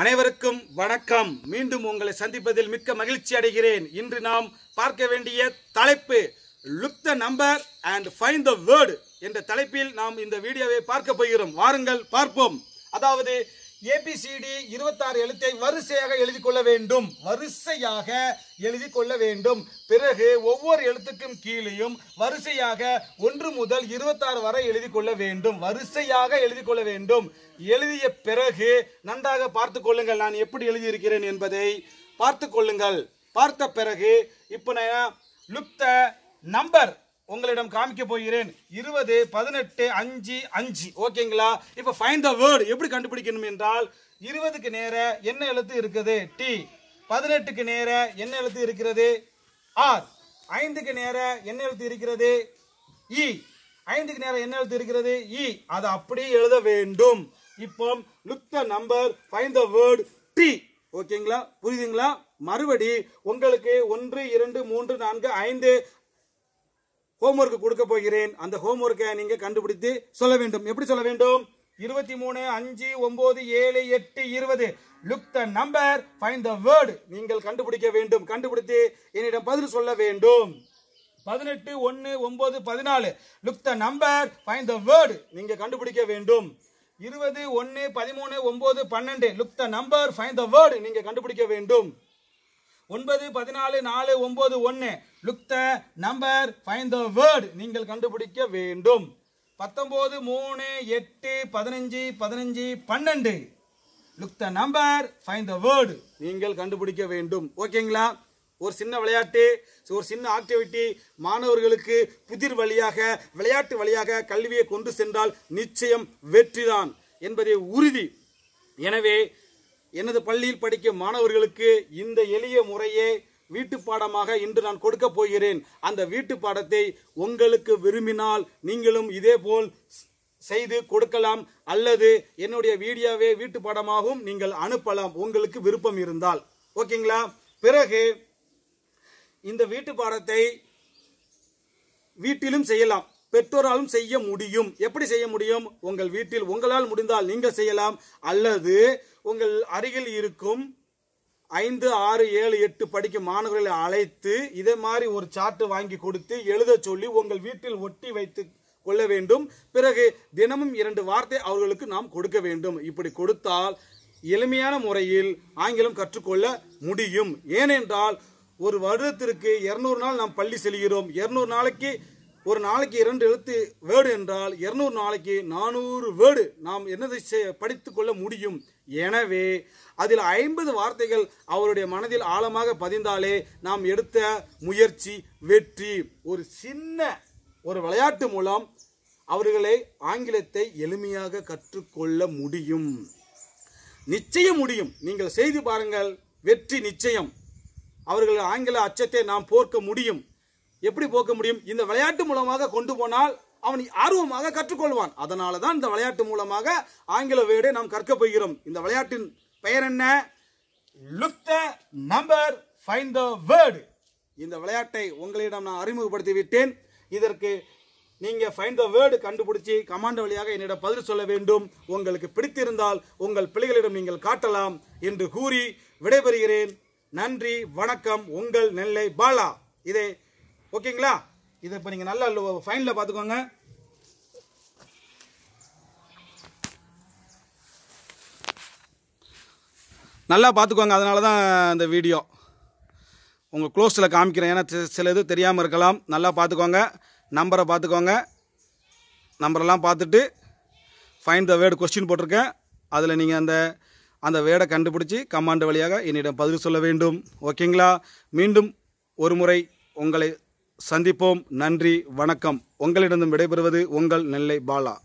அனைவருக்கும் வணக்கம் மீண்டும் உங்களை சந்திப்பதில் மிக்க மகிழ்ச்சி அடைகிறேன் இன்று நாம் பார்க்க வேண்டிய தலைப்பு look the number and find the word என்ற தலைப்பில் நாம் இந்த வீடியோவை பார்க்க போகிறோம் வாருங்கள் பார்ப்போம் அதாவது ஏபிசிடி இருபத்தாறு எழுத்தை வரிசையாக எழுதி கொள்ள வேண்டும் வரிசையாக எழுதி கொள்ள வேண்டும் பிறகு ஒவ்வொரு எழுத்துக்கும் கீழேயும் வரிசையாக ஒன்று முதல் இருபத்தாறு வரை எழுதி கொள்ள வேண்டும் வரிசையாக எழுதி கொள்ள வேண்டும் எழுதிய பிறகு நன்றாக பார்த்து கொள்ளுங்கள் நான் எப்படி எழுதியிருக்கிறேன் என்பதை பார்த்து கொள்ளுங்கள் பார்த்த பிறகு இப்போ நான் லுப்த நம்பர் உங்களிடம் காமிக்க போகிறேன் இருபது பதினெட்டு அஞ்சு அஞ்சு ஓகேங்களா இப்போ ஃபைன் த வேர்டு எப்படி கண்டுபிடிக்கணும் என்றால் இருபதுக்கு நேர என்ன எழுத்து இருக்குது டி பதினெட்டுக்கு நேர என்ன எழுத்து இருக்கிறது ஆர் ஐந்துக்கு நேர என்ன எழுத்து இருக்கிறது இ e. ஐந்துக்கு நேரம் என்ன எழுத்து இருக்கிறது இ e. அது அப்படியே எழுத வேண்டும் இப்போ look the number find the word டி ஓகேங்களா புரியுதுங்களா மறுபடி உங்களுக்கு ஒன்று இரண்டு மூன்று நான்கு ஐந்து ஹோம்ஒர்க் கொடுக்க போகிறேன் அந்த ஹோம்ஒர்க்கை நீங்க கண்டுபிடித்து சொல்ல வேண்டும் எப்படி சொல்ல வேண்டும் இருபத்தி மூணு அஞ்சு ஒன்பது ஏழு எட்டு இருபது look the number find the word நீங்கள் கண்டுபிடிக்க வேண்டும் கண்டுபிடித்து என்னிடம் பதில் சொல்ல வேண்டும் பதினெட்டு ஒன்று ஒன்பது பதினாலு look the number find the word நீங்கள் கண்டுபிடிக்க வேண்டும் இருபது ஒன்று பதிமூணு ஒன்பது பன்னெண்டு look the number find the word நீங்கள் கண்டுபிடிக்க வேண்டும் ஒன்பது பதினாலு நாலு ஒன்பது ஒன்று look the number find the word நீங்கள் கண்டுபிடிக்க வேண்டும் பத்தொன்பது மூணு எட்டு பதினஞ்சு பதினஞ்சு பன்னெண்டு look the number find the word நீங்கள் கண்டுபிடிக்க வேண்டும் ஓகேங்களா ஒரு சின்ன விளையாட்டு ஒரு சின்ன ஆக்டிவிட்டி மாணவர்களுக்கு புதிர் வழியாக விளையாட்டு வழியாக கல்வியை கொண்டு சென்றால் நிச்சயம் வெற்றிதான் என்பதை உறுதி எனவே எனது பள்ளியில் படிக்கும் மாணவர்களுக்கு இந்த எளிய முறையே வீட்டு பாடமாக இன்று நான் கொடுக்க போகிறேன் அந்த வீட்டு பாடத்தை உங்களுக்கு விரும்பினால் நீங்களும் இதே போல் செய்து கொடுக்கலாம் அல்லது என்னுடைய வீடியோவே வீட்டு பாடமாகவும் நீங்கள் அனுப்பலாம் உங்களுக்கு விருப்பம் இருந்தால் ஓகேங்களா பிறகு இந்த வீட்டு பாடத்தை வீட்டிலும் செய்யலாம் பெற்றோராலும் செய்ய முடியும் எப்படி செய்ய முடியும் உங்கள் வீட்டில் உங்களால் முடிந்தால் நீங்கள் செய்யலாம் அல்லது உங்கள் அருகில் இருக்கும் ஐந்து ஆறு ஏழு எட்டு படிக்கும் மாணவர்களை அழைத்து இதே மாதிரி ஒரு சாட்டு வாங்கி கொடுத்து எழுத சொல்லி உங்கள் வீட்டில் ஒட்டி வைத்து கொள்ள வேண்டும் பிறகு தினமும் இரண்டு வார்த்தை அவர்களுக்கு நாம் கொடுக்க வேண்டும் இப்படி கொடுத்தால் எளிமையான முறையில் ஆங்கிலம் கற்றுக்கொள்ள முடியும் ஏனென்றால் ஒரு வருடத்திற்கு இரநூறு நாள் நாம் பள்ளி செல்கிறோம் இரநூறு நாளைக்கு ஒரு நாளைக்கு இரண்டு எழுத்து வேர்டு என்றால் இருநூறு நாளைக்கு நானூறு வேர்டு நாம் என்னதை படித்து கொள்ள முடியும் எனவே அதில் ஐம்பது வார்த்தைகள் அவருடைய மனதில் ஆழமாக பதிந்தாலே நாம் எடுத்த முயற்சி வெற்றி ஒரு சின்ன ஒரு விளையாட்டு மூலம் அவர்களை ஆங்கிலத்தை எளிமையாக கற்றுக்கொள்ள முடியும் நிச்சயம் முடியும் நீங்கள் செய்து பாருங்கள் வெற்றி நிச்சயம் அவர்கள் ஆங்கில அச்சத்தை நாம் போர்க்க முடியும் எப்படி போக்க முடியும் இந்த விளையாட்டு மூலமாக கொண்டு போனால் அவன் ஆர்வமாக கற்றுக்கொள்வான் அதனால தான் இந்த விளையாட்டு மூலமாக ஆங்கில வேர்டை நாம் கற்க போகிறோம் இந்த விளையாட்டின் பெயர் என்ன நம்பர் த வேர்டு இந்த விளையாட்டை உங்களிடம் நான் அறிமுகப்படுத்தி விட்டேன் இதற்கு நீங்கள் ஃபைண்ட் த வேர்டு கண்டுபிடிச்சி கமாண்ட வழியாக என்னிடம் பதில் சொல்ல வேண்டும் உங்களுக்கு பிடித்திருந்தால் உங்கள் பிள்ளைகளிடம் நீங்கள் காட்டலாம் என்று கூறி விடைபெறுகிறேன் நன்றி வணக்கம் உங்கள் நெல்லை பாலா இதை ஓகேங்களா இதை இப்போ நீங்கள் நல்லா ஃபைனில் பார்த்துக்கோங்க நல்லா பார்த்துக்கோங்க அதனால தான் இந்த வீடியோ உங்கள் க்ளோஸில் காமிக்கிறேன் ஏன்னா சில இது தெரியாமல் இருக்கலாம் நல்லா பார்த்துக்கோங்க நம்பரை பார்த்துக்கோங்க நம்பரெல்லாம் பார்த்துட்டு ஃபைன் த வேர்டு கொஸ்டின் போட்டிருக்கேன் அதில் நீங்கள் அந்த அந்த வேர்டை கண்டுபிடிச்சி கமாண்ட் வழியாக என்னிடம் பதில் சொல்ல வேண்டும் ஓகேங்களா மீண்டும் ஒரு முறை உங்களை சந்திப்போம் நன்றி வணக்கம் உங்களிடம் விடைபெறுவது உங்கள் நெல்லை பாலா